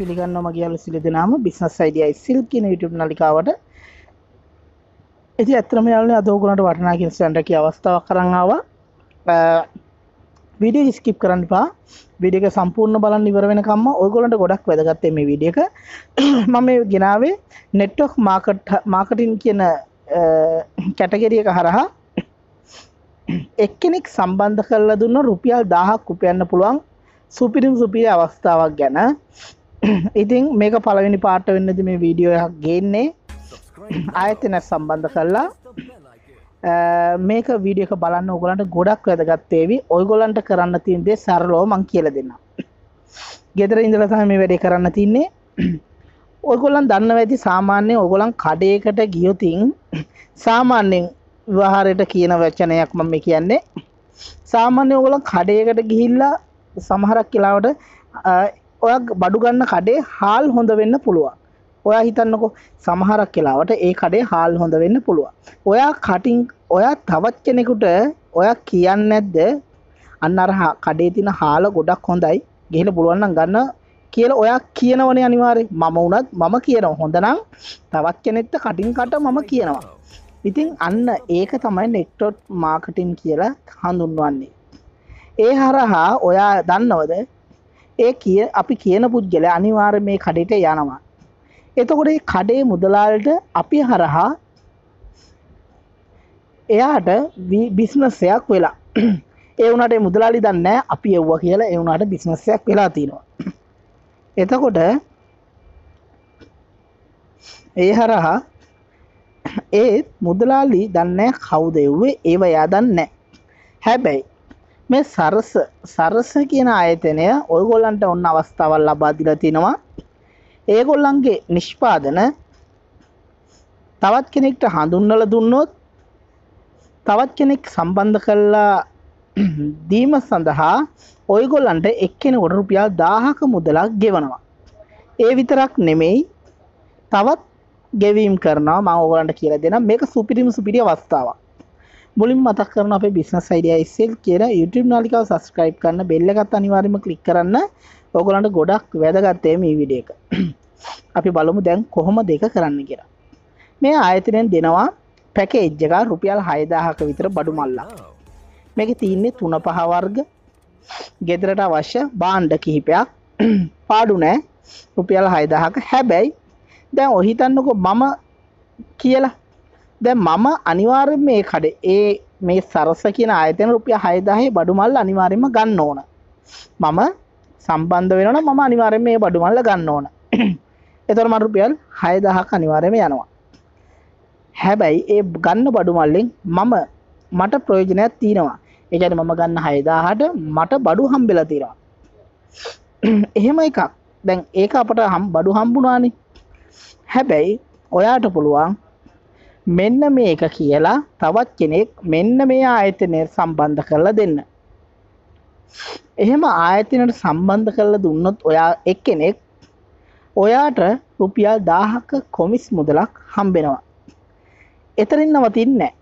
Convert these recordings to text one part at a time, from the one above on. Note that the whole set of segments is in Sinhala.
පිළිගන්නවම කියලා සිලි දෙනාම බිස්නස් අයිඩියයි සිල් කියන YouTube නලිකාවට ඉතින් ඇත්තම යාළුවනේ අද ඔයගොල්ලන්ට වටිනා කියන ස්ටැන්ඩකී අවස්ථාවක් කරන් ආවා වීඩියෝ එක ස්කිප් කරන්න එපා වීඩියෝ එක සම්පූර්ණ බලන්න ඉවර වෙනකම්ම ඔයගොල්ලන්ට ගොඩක් වැදගත් මේ වීඩියෝ එක මම මේ ගෙනාවේ network market marketing කියන කැටගරි එක හරහා එක්කෙනෙක් සම්බන්ධ කරලා දුන්න රුපියල් 1000ක් උපයන්න පුළුවන් සුපිරිම් සුපිරි අවස්ථාවක් ගැන ඉතින් මේක පළවෙනි පාට වෙන්නද මේ වීඩියෝ එකක් ගේන්නේ ආයතන සම්බන්ධ කරලා මේක වීඩියක බලන්න ඔගලන්ට ගොඩක් වැදගත්තේවි ඔයගොලන්ට කරන්න තින්දේ සරලෝ මං කියල දෙන්න ගෙදර ඉඳලතම මේ වැඩේ කරන්න තින්නේ ඔයගොලන් දන්න ඇති සාමාන්‍යය ඔගොලන් කඩයකට ගියොතින් සාමාන්‍යෙන් විවාහරයට කියන වචනයක් මම කියන්නේ සාමාන්‍ය ඔගොලන් කඩයකට ගිහිල්ලා සමහරක් කියලාවට ඔයා බඩු ගන්න කඩේ හාල් හොඳ වෙන්න පුළුවන්. ඔයා හිතන්නකෝ සමහරක් වෙලාවට ඒ කඩේ හාල් හොඳ වෙන්න පුළුවන්. ඔයා කටින් ඔයා තවත් කෙනෙකුට ඔයා කියන්නේ නැද්ද අන්න අර කඩේ තියෙන හාල ගොඩක් හොඳයි. ගිහලා පුළුවන් නම් ගන්න කියලා ඔයා කියනවනේ අනිවාර්යෙන්. මම උනත් මම කියනවා. හොඳනම් තවත් කෙනෙක්ට කටින් කට මම කියනවා. ඉතින් අන්න ඒක තමයි නෙක්ටොට් මාර්කටින් කියලා හඳුන්වන්නේ. ඒ හරහා ඔයා දන්නවද ඒ කිය අපි කියන පුද්ගල අනිවාර මේ කඩට යනවා. එතකොට කඩේ මුදලාලට අපි හරහා එයාට බිස්නස්සයක් වෙලා ඒවනට මුදලාලි දන්න අපි එව්ව කියලා එවුනාට බිස්නස්සයක් වෙලා තියෙනවා. එතකොට ඒ හරහා ඒත් මුදලාලි දන්න කවුද එව්වේ ඒව යා දන්න හැබැයි මේ සරස සරස කියන ආයතනය ඔයගොල්ලන්ට ඔන්න අවස්ථාවල් ලබා දීලා තිනවා ඒගොල්ලන්ගේ නිෂ්පාදන තවත් කෙනෙක්ට හඳුන්වලා දුන්නොත් තවත් කෙනෙක් සම්බන්ධ කරලා දීම සඳහා ඔයගොල්ලන්ට එක්කෙනෙකුට රුපියල් 1000ක මුදලක් ගෙවනවා ඒ විතරක් නෙමෙයි තවත් ගෙවීම් කරනවා මම ඔයගොල්ලන්ට කියලා දෙනවා මේක සුපිරිම සුපිරි අවස්ථාවක් මුලින් මතක් කරන අපේ බිස්නස් අයිඩියා SL කියලා YouTube නාලිකාව subscribe කරන්න bell එකත් අනිවාර්යයෙන්ම click කරන්න. ඔයගොල්ලන්ට ගොඩක් වැදගත් මේ වීඩියෝ එක. අපි බලමු දැන් කොහොමද ඒක කරන්න කියලා. මේ ආයතනයෙන් දෙනවා පැකේජ් එක රුපියල් 6000ක විතර බඩු මල්ලක්. මේකේ තියෙන්නේ 3 5 වර්ග. ගෙදරට අවශ්‍ය භාණ්ඩ කිහිපයක්. පාඩු නෑ. රුපියල් 6000ක. හැබැයි දැන් ඔහිතන්නකෝ මම කියලා දැ මම අනිවාර්යෙන් මේ කඩ ඒ මේ සරස කියන අයතන රුපිය හයදාහේ බඩුමල් අනිවාරෙන්ම ගන්න ඕන මම සම්බන්ධ වෙනන මම අනිවාරෙන් මේ බඩුමල්ල ගන්න ඕන එතොර මරුපියල් හයදහක් අනිවාරයම යනවා හැබැයි ඒ ගන්න බඩුමල්ලෙන් මම මට ප්‍රයෝජනයක් තියෙනවා එකන මම ගන්න හයදාහට මට බඩු හම්බෙල තිරවා එහෙම එකක් දැන් ඒක අපට හම් බඩු හම්බුනානි හැබැයි ඔයාට පුළුවන් මෙන්න මේක කියලා තවත් කෙනෙක් මෙන්න මේ ආයතනය සම්බන්ධ කරලා දෙන්න. එහෙම ආයතනයට සම්බන්ධ කරලා දුන්නොත් ඔයා එක්කෙනෙක් ඔයාට රුපියල් 1000ක කොමිස් මුදලක් හම්බෙනවා. එතරින් නවතින්නේ නැහැ.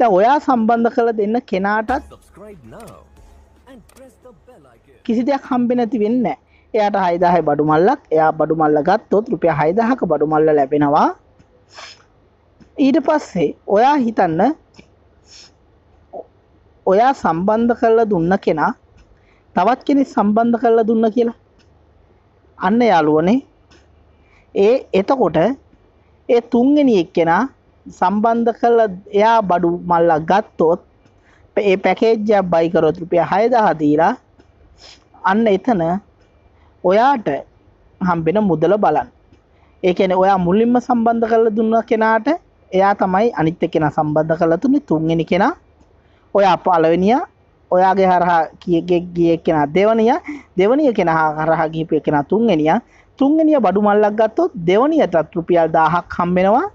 දැන් ඔයා සම්බන්ධ කරලා දෙන්න කෙනාටත් කිසි දෙයක් හම්බෙන්නේ නැති වෙන්නේ නැහැ. එයාට 6000 බඩු මල්ලක්, එයා බඩු මල්ල ගත්තොත් රුපියල් 6000ක බඩු මල්ල ලැබෙනවා. ඊට පස්සේ ඔයා හිතන්න ඔයා සම්බන්ධ කරලා දුන්න කෙනා තවත් කෙනෙ සම්බන්ධ කරලා දුන්න කියලා අන්න යාලුවනේ ඒ එතකොට ඒ තුන්ගෙනියෙක් කෙනා සම්බන්ධ කරලා එයා බඩු මල්ලක් ගත්තොත් ඒ පැකේජ්ජයක් බයිකරොත් රුපිය හයදහ දීලා අන්න එතන ඔයාට හම්බෙන මුදල බලන්න ඒකැන ඔයා මුලින්ම සම්බන්ධ කරලා දුන්න කෙනාට එයා තමයි අනිත්‍ය කෙන සම්බන්ධ කළ තුනේ තුන්වෙනි කෙනා ඔයා පළවෙනියා ඔයාගේ හරහා කියගේ ගිය කෙනා දෙවනිය දෙවනිය කෙනා හරහා ගිහිපු කෙනා තුන්වෙනියා තුන්වෙනිය බඩු මල්ලක් ගත්තොත් දෙවනියටත් රුපියල් 1000ක් හම්බෙනවා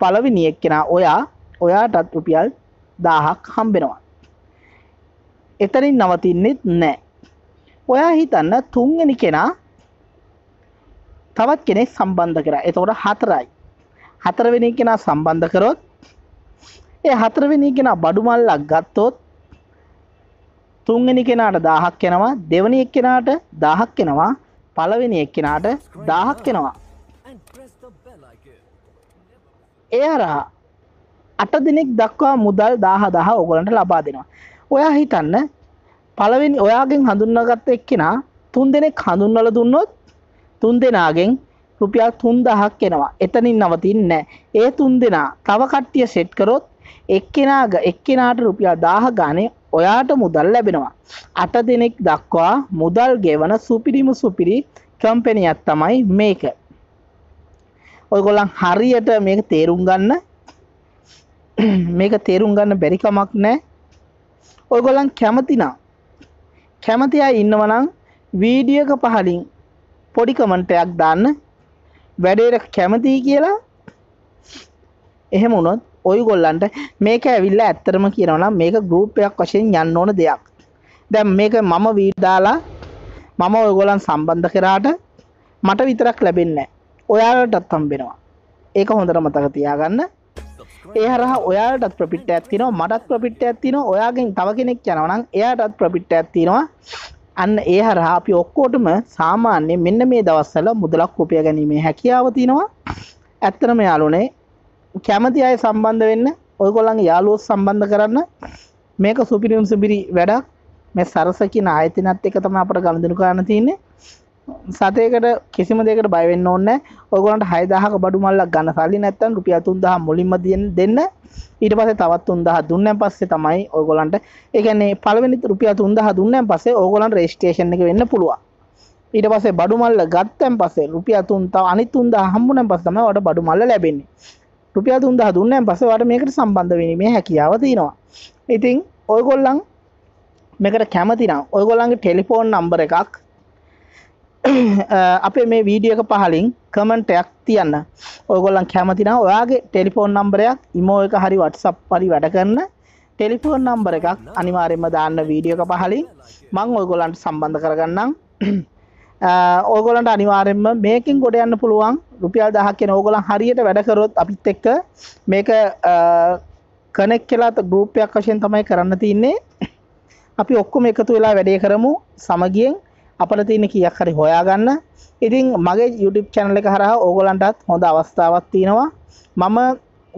පළවෙනි එක්කෙනා ඔයා ඔයාටත් රුපියල් 1000ක් හම්බෙනවා එතනින් නවතින්නෙත් නැහැ ඔයා හිතන්න තුන්වෙනි කෙනා තවත් කෙනෙක් සම්බන්ධ කරා එතකොට හතරයි හතරවෙනි කෙනා සම්බන්ධ කරොත් ඒ හතරවෙනි කෙනා බඩු මල්ලක් ගත්තොත් තුන්වෙනි කෙනාට 1000ක් යනවා දෙවෙනි එක්කෙනාට 1000ක් යනවා පළවෙනි එක්කෙනාට 1000ක් යනවා ඒ හරහා අට දිනක් දක්වා මුදල් 10000 ඔයගලන්ට ලබා දෙනවා ඔයා හිතන්න පළවෙනි ඔයාගෙන් හඳුන්වගත්ත එක්කෙනා තුන් දෙනෙක් හඳුන්වලා දුන්නොත් තුන් දෙනාගෙන් රුපියල් 3000ක් එනවා. එතනින් නවතින්නේ ඒ තුන් දෙනා තව කට්ටිය සෙට් කරොත් එක්කෙනා එක්කෙනාට රුපියල් 1000 ගානේ ඔයාට මුදල් ලැබෙනවා. අට දෙනෙක් දක්වා මුදල් ගෙවන සුපිරිම සුපිරි කම්පැනියක් තමයි මේක. ඔයගොල්ලන් හරියට මේක තේරුම් ගන්න මේක තේරුම් ගන්න බැරි කමක් නැහැ. ඔයගොල්ලන් කැමති නම් කැමති අය ඉන්නවනම් වීඩියෝ එක පහලින් පොඩි කමෙන්ට් එකක් දාන්න වැඩේට කැමතියි කියලා එහෙම වුණොත් ඔයගොල්ලන්ට මේක ඇවිල්ලා ඇත්තටම කියනවා මේක ගෲප් එකක් වශයෙන් යන්න ඕන දෙයක්. දැන් මේක මම වීඩාලා මම ඔයගොල්ලන් සම්බන්ධ කරාට මට විතරක් ලැබෙන්නේ ඔයාලටත් හම්බෙනවා. ඒක හොඳට මතක තියාගන්න. ඒ හරහා ඔයාලටත් ප්‍රොෆිට් එකක් තියෙනවා මටත් ප්‍රොෆිට් එකක් තියෙනවා ඔයාගෙන් තව කෙනෙක් යනවා නම් එයාටත් ප්‍රොෆිට් එකක් තියෙනවා අන්න ඒ හරහා අපි ඔක්කොටම සාමාන්‍ය මෙන්න මේ දවස්සල මුදලක් උපය ගැනීමේ හැකියාව තියෙනවා. ඇත්තටම යාළුවනේ කැමති අය සම්බන්ධ වෙන්න, ඔයගොල්ලන්ගේ යාළුවෝ සම්බන්ධ කරන්න. මේක සුපිරිම සුපිරි වැඩක්. මේ සරස කියන ආයතනත් එක තමයි අපට ගනුදෙනු කරන්න තියෙන්නේ. සතයකට කිසිම දෙකට බයවෙන්න ඕන්න ඔගොලන්ට හයදාහක බඩු මල්ලක් ගන්න සල්ලි නැත්තන් රුපිය තුන්දහ මුලින්ම දියෙන් දෙන්න ඊට පසේ තවත් තුන්දහ දුන්න පස්සේ තමයි ඔයගොලන්ට එකන්නේ පළවෙනි රුපිය තුන්දහ දුන්නන් පසේ ඕගොලන් රේෂ්ටේෂන් එක වෙන්න පුළුවන් ඊට පසේ බඩු මල්ල ගත්තැන් පසේ රුපිය තුන්තාව අනි තුන්ද හම්බුනන් පස්සම වට බඩු මල්ල ලැබෙන්නේ රුපිය තුන්දහ දුන්නන් පසේ වට මේකට සම්බන්ධ වීමේ හැකියාව තියෙනවා ඉතින් ඔයගොල්ලන් මේකට කැමතිනම් ඔයගොල්ලන්ගේ ටෙලිෆෝන් නම්බර එකක් අපේ මේ වීඩියක පහලින් කමෙන්ට් එකක් තියන්න. ඔයගොල්ලන් කැමති නම් ඔයාගේ ටෙලිෆෝන් නම්බරයක් ඉමෝ එක හරි WhatsApp හරි වැඩ කරන ටෙලිෆෝන් නම්බර එකක් අනිවාර්යයෙන්ම දාන්න වීඩියක පහලින් මම ඔයගොල්ලන්ට සම්බන්ධ කරගන්නම්. ඕගොලන්ට අනිවාරෙන්ම මේකින් ගොඩ යන්න පුළුවන් රුපියල් දහක් කියෙන ඕගොලන් හරියට වැඩකරොත් අපිත් එක්ක මේක කනෙක් කියලාත ගරූපයක් වශයෙන් තමයි කරන්න තින්නේ අපි ඔක්කොම එකතු වෙලා වැඩේ කරමු සමගියෙන් අපල තියෙන කියක් හරි හොයාගන්න ඉතින් මගේ YouTube චැනල එක හරහා ඕගොලන්ටත් හොඳ අවස්ථාවක් තියෙනවා මම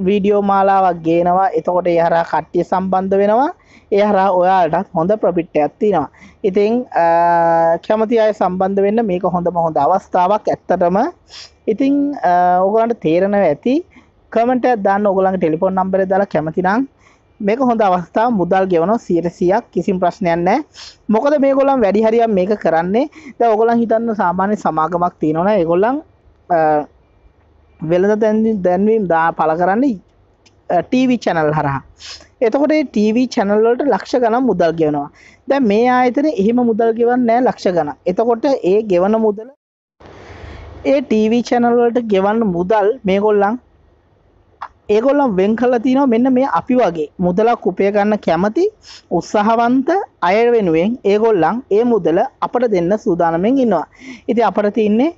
වීඩියෝ මාලාවක් ගේනවා එතකොට එහරා කට්ටිය සම්බන්ධ වෙනවා එහරා ඔයාලටත් හොඳ ප්‍රපිට්ටයක් තියෙනවා ඉතිං කැමති අය සම්බන්ධ වෙන්න මේක හොඳම හොඳ අවස්ථාවක් ඇත්තටම ඉතිං ඕගලන්ට තේරණව ඇති කමට දන්න ඔගලන් ටෙලිපොන් නම්බර දලා කැමතිනම් මේක හොඳ අවස්ථාව මුදල් ගෙවනෝ සියරසියක් කිසිම ප්‍රශ්නයක් නෑ මොකද මේ ගොලන් වැඩි හරියම් මේක කරන්නේ ද ඔගොලන් හිතන්න සාමාන්‍ය සමාගමක් තියෙනවන ඒගොල්ලන් වෙළඳ දැන්වි දැන්වීම් දා පල කරන්නේ ටීවි චැනල් හරහා එතකොට ටීවී චැනල්ලට ලක්ෂ ගනම් මුදල් ගෙවනවා දැ මේ ආයතන එහෙම මුදල් ගෙවන් නෑ ලක්ෂ ගන එතකොට ඒ ගෙවන මුදල ඒ ටීවී චැනල්වලට ගෙවන්න මුදල් මේගොල්ලන් ඒගොල්ලන් වෙන් කළලා තිනවා මෙන්න මේ අපි වගේ මුදලක් උපය ගන්න කැමති උත්සාහවන්ත අය වෙනුවෙන් ඒගොල්ලන් ඒ මුදල අපට දෙන්න සූදානමින් ඉන්නවා. ඉතින් අපට තින්නේ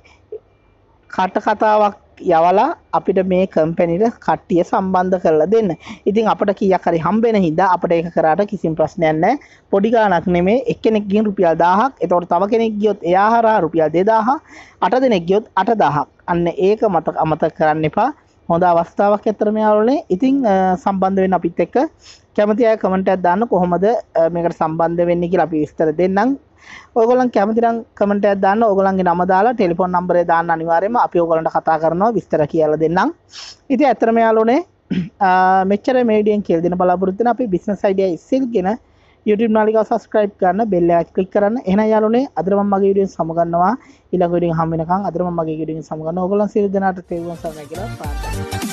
කට කතාවක් යවලා අපිට මේ කම්පැනිට කට්ටිය සම්බන්ධ කරලා දෙන්න. ඉතින් අපට කීයක් හරි හම්බෙන හින්දා අපිට ඒක කරාට කිසිම ප්‍රශ්නයක් නැහැ. පොඩි ගාණක් නෙමෙයි එක්කෙනෙක් ගිහින් රුපියල් 1000ක්. එතකොට තව කෙනෙක් ගියොත් එයා හරහා රුපියල් 2000, 8 දෙනෙක් ගියොත් 8000ක්. අන්න ඒක මතක අමතක කරන්න එපා. හොඳ අවස්ථාවක් ඇතරම යාලනේ ඉතිං සම්බන්ධ වෙන අපිත් එක්ක කැමති අය කමටත් දාන්න කොහොමද මේකට සම්බන්ධ වෙන්න කියලා අපි විස්තර දෙන්නම් ඔයගොලන් කැමතිරම් කමට දාන්න ඔගලන්ගේ නම දාලා ටෙලිෆොන් නම්බරේ දාන්න අනිවාර්යයෙන්ම අපි ඔයගලන්ට කතා කරනවා විස්තර කියලා දෙන්නම් ඉතින් ඇත්තටම යාළුවනේ මෙච්චර මේ වීඩියෝෙන් කියලා දෙන බලාපොරොත්තු වෙන අපි බිස්නස් අයිඩියා ඉස්සෙල් ගැන YouTube නාලිකාව subscribe කරන්න bell එක click කරන්න. එහෙනම් යාළුවනේ අද මම මගේ වීඩියෝ සමගන්නවා. ඊළඟ වීඩියෝ හම් වෙනකන් අද මම මගේ වීඩියෝ සමගන්නවා. ඕගොල්ලන් සියලු දෙනාට තෙරුවන් සරණයි කියලා ප්‍රාර්ථනා